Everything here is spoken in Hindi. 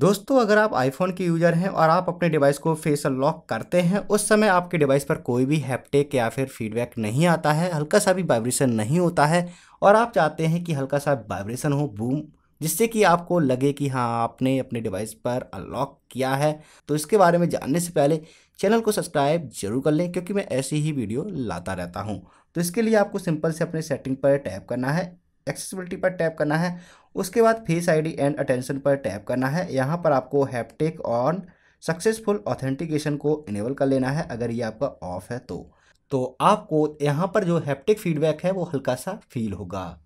दोस्तों अगर आप आईफोन के यूज़र हैं और आप अपने डिवाइस को फेस अनलॉक करते हैं उस समय आपके डिवाइस पर कोई भी हैप्टिक या फिर फीडबैक नहीं आता है हल्का सा भी वाइब्रेशन नहीं होता है और आप चाहते हैं कि हल्का सा वाइब्रेशन हो बूम जिससे कि आपको लगे कि हाँ आपने अपने डिवाइस पर अनलॉक किया है तो इसके बारे में जानने से पहले चैनल को सब्सक्राइब जरूर कर लें क्योंकि मैं ऐसी ही वीडियो लाता रहता हूँ तो इसके लिए आपको सिंपल से अपने सेटिंग पर टैप करना है एक्सेसिबिलिटी पर टैप करना है उसके बाद फेस आईडी एंड अटेंशन पर टैप करना है यहाँ पर आपको हैपटेक ऑन सक्सेसफुल ऑथेंटिकेशन को इनेबल कर लेना है अगर ये आपका ऑफ है तो तो आपको यहाँ पर जो हैप्टिक फीडबैक है वो हल्का सा फील होगा